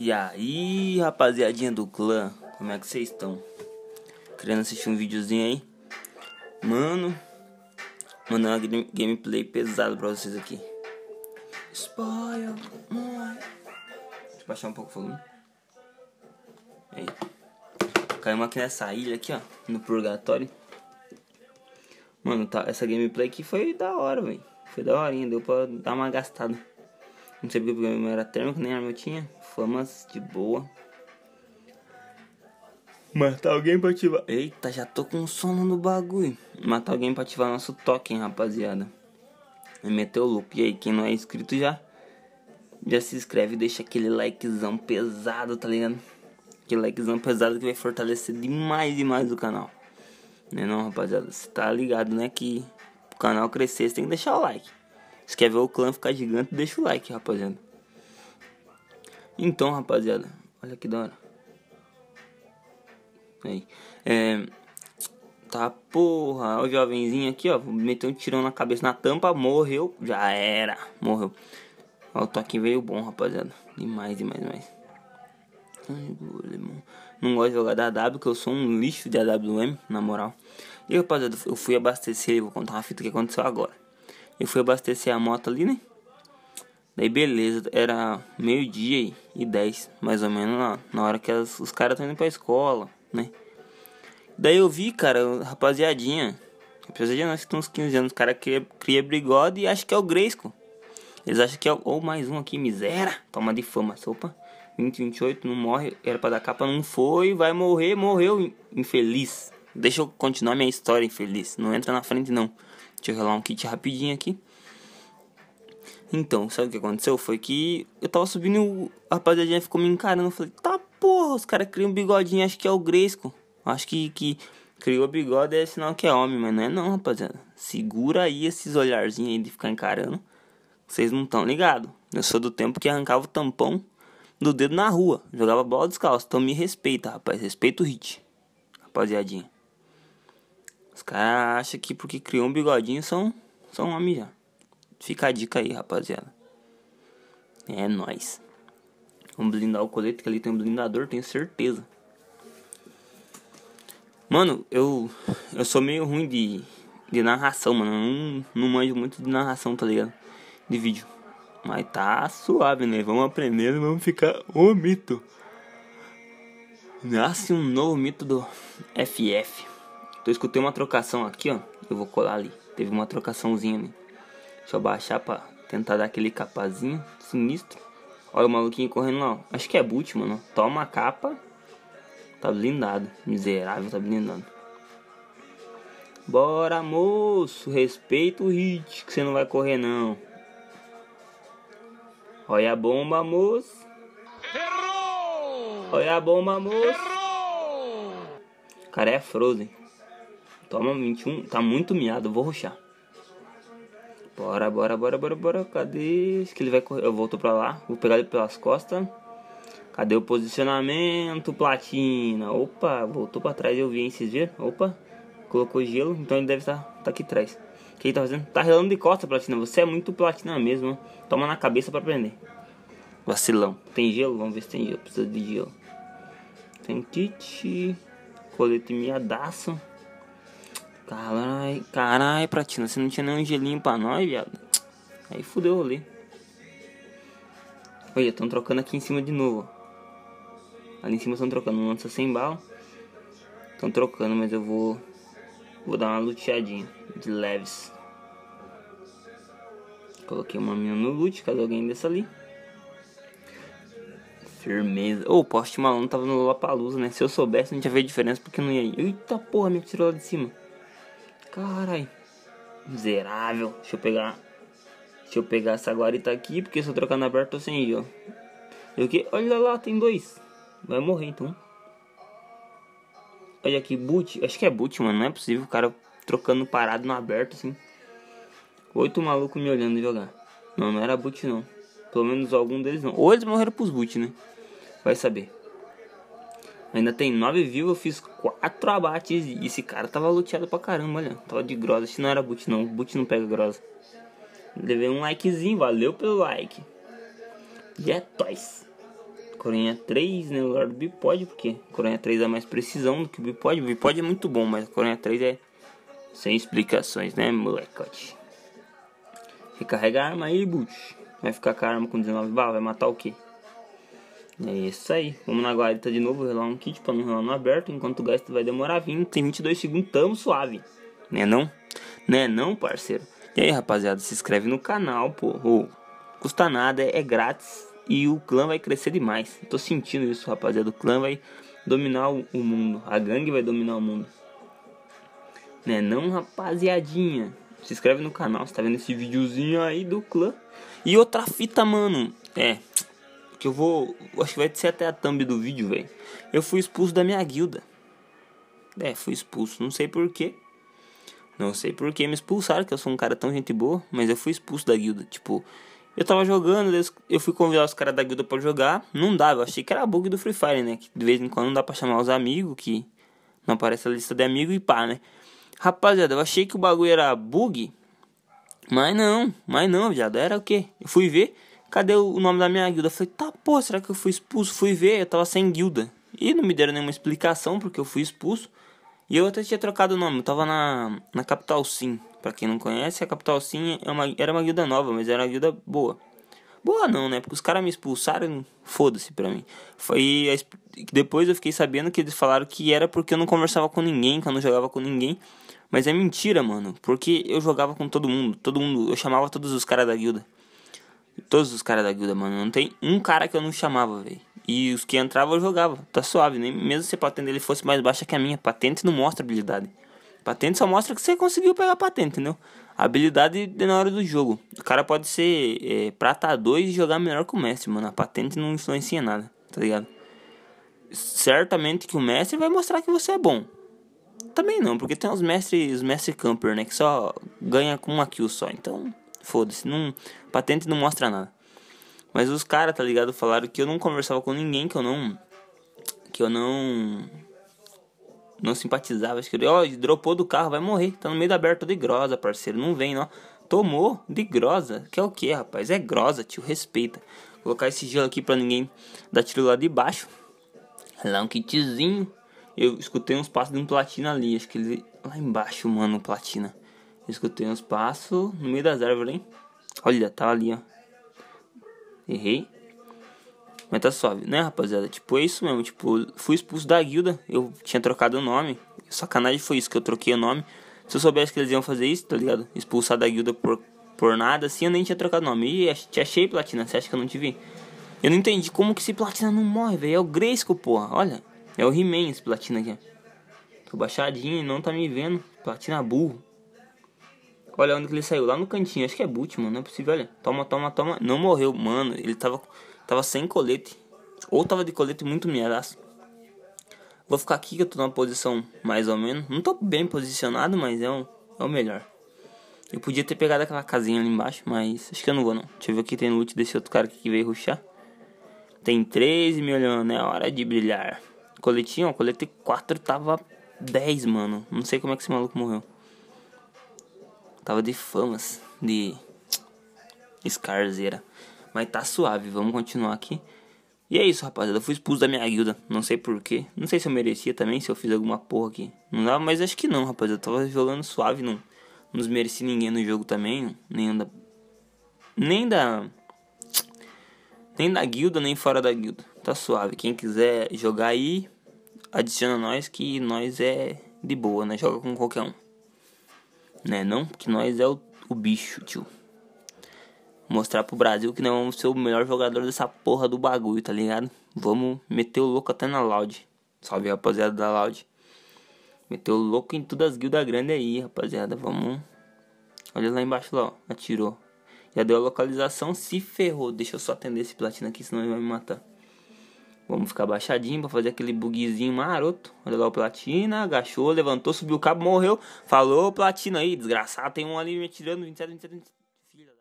E aí, rapaziadinha do clã, como é que vocês estão? Querendo assistir um videozinho aí? Mano, mandar é uma gameplay pesada pra vocês aqui. Spoiler, mãe. Deixa eu baixar um pouco o volume. Aí. uma aqui nessa ilha aqui, ó, no purgatório. Mano, tá, essa gameplay aqui foi da hora, velho. Foi da horinha, deu pra dar uma gastada. Não sei porque o meu era térmico, nem arma eu tinha famas de boa. Matar alguém pra ativar. Eita, já tô com sono no bagulho. Matar alguém pra ativar nosso token, rapaziada. E meteu o loop. E aí, quem não é inscrito já. Já se inscreve e deixa aquele likezão pesado, tá ligado? Aquele likezão pesado que vai fortalecer demais, demais o canal. Né não, rapaziada? Você tá ligado, né? Que o canal crescer, você tem que deixar o like. Se quer ver o clã ficar gigante, deixa o like, rapaziada. Então, rapaziada, olha que da hora. Aí. É. Tá, porra. O jovenzinho aqui, ó. Meteu um tirão na cabeça na tampa. Morreu. Já era. Morreu. Ó, o toque veio bom, rapaziada. Demais, demais, demais. Ai, Não gosto de jogar da W, que eu sou um lixo de AWM, na moral. E rapaziada, eu fui abastecer, vou contar uma fita que aconteceu agora. Eu fui abastecer a moto ali, né? Daí beleza, era meio-dia e 10, mais ou menos, na, na hora que as, os caras estão indo pra escola, né? Daí eu vi, cara, rapaziadinha, rapaziadinha nós que temos uns 15 anos, os caras cria, cria brigode e acha que é o Gresco. Eles acham que é o. Ou oh, mais um aqui, miséria! Toma de fama, sopa. 20, 28, não morre, era pra dar capa, não foi, vai morrer, morreu, infeliz. Deixa eu continuar minha história, infeliz. Não entra na frente, não. Deixa eu rolar um kit rapidinho aqui. Então, sabe o que aconteceu? Foi que eu tava subindo, a rapaziadinha ficou me encarando. Eu falei, tá porra, os caras criam um bigodinho, acho que é o Gresco. Acho que, que criou bigode é sinal que é homem, mas não é não, rapaziada. Segura aí esses olharzinhos aí de ficar encarando. Vocês não estão ligados. Eu sou do tempo que arrancava o tampão do dedo na rua. Jogava bola descalço. Então me respeita, rapaz. Respeita o hit. Rapaziadinha. Os caras acham que porque criou um bigodinho são, são homens já. Fica a dica aí, rapaziada. É nóis. Vamos blindar o colete, que ali tem um blindador, tenho certeza. Mano, eu, eu sou meio ruim de, de narração, mano. Eu não, não manjo muito de narração, tá ligado? De vídeo. Mas tá suave, né? Vamos aprender e vamos ficar o mito. Nasce um novo mito do FF. Então, eu escutei uma trocação aqui, ó. Eu vou colar ali. Teve uma trocaçãozinha ali. Né? Só baixar pra tentar dar aquele capazinho sinistro. Olha o maluquinho correndo lá. Acho que é boot, mano. Toma a capa. Tá blindado. Miserável, tá blindado. Bora, moço. Respeita o hit, que você não vai correr, não. Olha a bomba, moço. Errou! Olha a bomba, moço. Errou! O cara é Frozen. Toma 21. Tá muito miado. Vou ruxar. Bora, bora, bora, bora, bora. Cadê? Acho que ele vai correr. Eu volto pra lá. Vou pegar ele pelas costas. Cadê o posicionamento, platina? Opa, voltou pra trás. Eu vi, hein? Vocês viram? Opa, colocou gelo. Então ele deve estar tá, tá aqui atrás. O que ele tá fazendo? Tá relando de costa, platina. Você é muito platina mesmo. Hein? Toma na cabeça pra prender. Vacilão. Tem gelo? Vamos ver se tem gelo. Precisa de gelo. Tem kit. Colete miadaço. Carai, carai, Pratina, você não tinha nenhum gelinho pra nós, viado? Aí fudeu o rolê. Olha, estão trocando aqui em cima de novo. Ali em cima estão trocando não lança tá sem bala. Estão trocando, mas eu vou. Vou dar uma luteadinha de leves. Coloquei uma mina no loot, caso alguém dessa ali. Firmeza. Ô, oh, o poste maluco tava no Lollapalooza, né? Se eu soubesse, não tinha feito diferença porque não ia ir. Eita porra, me tirou lá de cima. Carai, miserável. Deixa eu pegar. Deixa eu pegar essa guarita aqui, porque se eu trocar na aberta eu sem gelo. E o que? Olha lá, tem dois. Vai morrer então. Olha aqui, boot. Acho que é boot, mano. Não é possível o cara trocando parado no aberto assim. Oito malucos me olhando jogar. Não, não era boot não. Pelo menos algum deles não. Ou eles morreram pros boot, né? Vai saber. Ainda tem 9 vivos, eu fiz 4 abates e esse cara tava luteado pra caramba, olha. Tava de grosa, isso não era boot não, boot não pega grosa. Levei um likezinho, valeu pelo like. E é toys. Coronha 3, né, lugar do bipod, porque Coronha 3 é mais precisão do que o bipod. O bipod é muito bom, mas Coronha 3 é sem explicações, né, molecote. Recarrega a arma aí, boot. Vai ficar com a arma com 19 balas, vai matar o quê? É isso aí. Vamos na guarita de novo, relar um kit pra não relar no aberto. Enquanto o gasto vai demorar 20, tem 22 segundos, tamo suave. Né não? Né não, parceiro? E aí, rapaziada, se inscreve no canal, pô. Oh, custa nada, é grátis. E o clã vai crescer demais. tô sentindo isso, rapaziada. O clã vai dominar o mundo. A gangue vai dominar o mundo. Né não, rapaziadinha? Se inscreve no canal, você tá vendo esse videozinho aí do clã. E outra fita, mano. É, que eu vou. Acho que vai ser até a thumb do vídeo, velho. Eu fui expulso da minha guilda. É, fui expulso, não sei porquê. Não sei porquê me expulsaram, que eu sou um cara tão gente boa, mas eu fui expulso da guilda. Tipo, eu tava jogando, eu fui convidar os caras da guilda pra jogar, não dava, eu achei que era bug do Free Fire, né? Que de vez em quando não dá pra chamar os amigos, que não aparece a lista de amigos e pá, né? Rapaziada, eu achei que o bagulho era bug, mas não, mas não, viado, era o quê? Eu fui ver, cadê o nome da minha guilda? Eu falei, tá, pô, será que eu fui expulso? Fui ver, eu tava sem guilda. E não me deram nenhuma explicação porque eu fui expulso. E eu até tinha trocado o nome, eu tava na, na Capital Sim. Pra quem não conhece, a Capital Sim é uma, era uma guilda nova, mas era uma guilda boa. Boa não, né? Porque os caras me expulsaram, foda-se pra mim. Foi depois eu fiquei sabendo que eles falaram que era porque eu não conversava com ninguém, que eu não jogava com ninguém. Mas é mentira, mano, porque eu jogava com todo mundo, todo mundo, eu chamava todos os caras da guilda. Todos os caras da guilda, mano. Não tem um cara que eu não chamava, velho. E os que entravam eu jogava. Tá suave. Nem mesmo se a patente dele fosse mais baixa que a minha. Patente não mostra habilidade. Patente só mostra que você conseguiu pegar a patente, entendeu? A habilidade é na hora do jogo. O cara pode ser é, prata 2 e jogar melhor que o mestre, mano. A patente não influencia nada, tá ligado? Certamente que o mestre vai mostrar que você é bom. Também não, porque tem os mestres, os mestres camper, né? Que só ganha com uma kill só. Então, Foda-se, não, patente não mostra nada. Mas os caras, tá ligado, falaram que eu não conversava com ninguém, que eu não. Que eu não. Não simpatizava. Acho que ó, dropou do carro, vai morrer. Tá no meio da aberta de grosa, parceiro. Não vem, não. Tomou de grosa. Que é o que, rapaz? É grosa, tio. Respeita. Vou colocar esse gelo aqui pra ninguém dar tiro lá de baixo. Lá um kitzinho. Eu escutei uns passos de um platina ali. Acho que ele. Lá embaixo, mano, platina. Escutei uns passos no meio das árvores, hein? Olha, tá ali, ó. Errei. Mas tá suave, né, rapaziada? Tipo, é isso mesmo. Tipo, fui expulso da guilda. Eu tinha trocado o nome. Sacanagem foi isso que eu troquei o nome. Se eu soubesse que eles iam fazer isso, tá ligado? Expulsar da guilda por, por nada, assim, eu nem tinha trocado o nome. E te achei, Platina. Você acha que eu não te vi? Eu não entendi como que esse Platina não morre, velho. É o Grayskull, porra. Olha. É o He-Man esse Platina aqui. Tô baixadinho e não tá me vendo. Platina burro. Olha onde que ele saiu, lá no cantinho, acho que é boot, mano, não é possível, olha. Toma, toma, toma. Não morreu, mano, ele tava, tava sem colete. Ou tava de colete muito merdaço. Vou ficar aqui que eu tô numa posição mais ou menos. Não tô bem posicionado, mas é, o é o melhor. Eu podia ter pegado aquela casinha ali embaixo, mas acho que eu não vou não. Deixa eu ver o que tem no loot desse outro cara aqui que veio ruxar. Tem 13 milhões, é hora de brilhar. Coletinho, ó, colete 4 tava 10, mano. Não sei como é que esse maluco morreu. Tava de famas, assim, de escarzeira. Mas tá suave, vamos continuar aqui. E é isso, rapaziada. Eu fui expulso da minha guilda. Não sei porquê. Não sei se eu merecia também, se eu fiz alguma porra aqui. Não dá, mas acho que não, rapaziada. Eu tava jogando suave, não, nos desmereci ninguém no jogo também. Nem da. Nem da. Nem da guilda, nem fora da guilda. Tá suave. Quem quiser jogar aí, adiciona nós que nós é de boa, né? Joga com qualquer um. Né? Não que nós é o, o bicho, tio. Mostrar pro Brasil que nós vamos ser o melhor jogador dessa porra do bagulho, tá ligado? Vamos meter o louco até na Loud. Salve, rapaziada da Loud. Meteu o louco em todas as guildas grandes aí, rapaziada. Vamos. Olha lá embaixo lá, ó. Atirou. Já deu a localização, se ferrou. Deixa eu só atender esse platina aqui, senão ele vai me matar. Vamos ficar baixadinho para fazer aquele bugzinho maroto. Olha lá o Platina, agachou, levantou, subiu o cabo, morreu. Falou, Platina aí, desgraçado, tem um ali me tirando 27, 27, 27.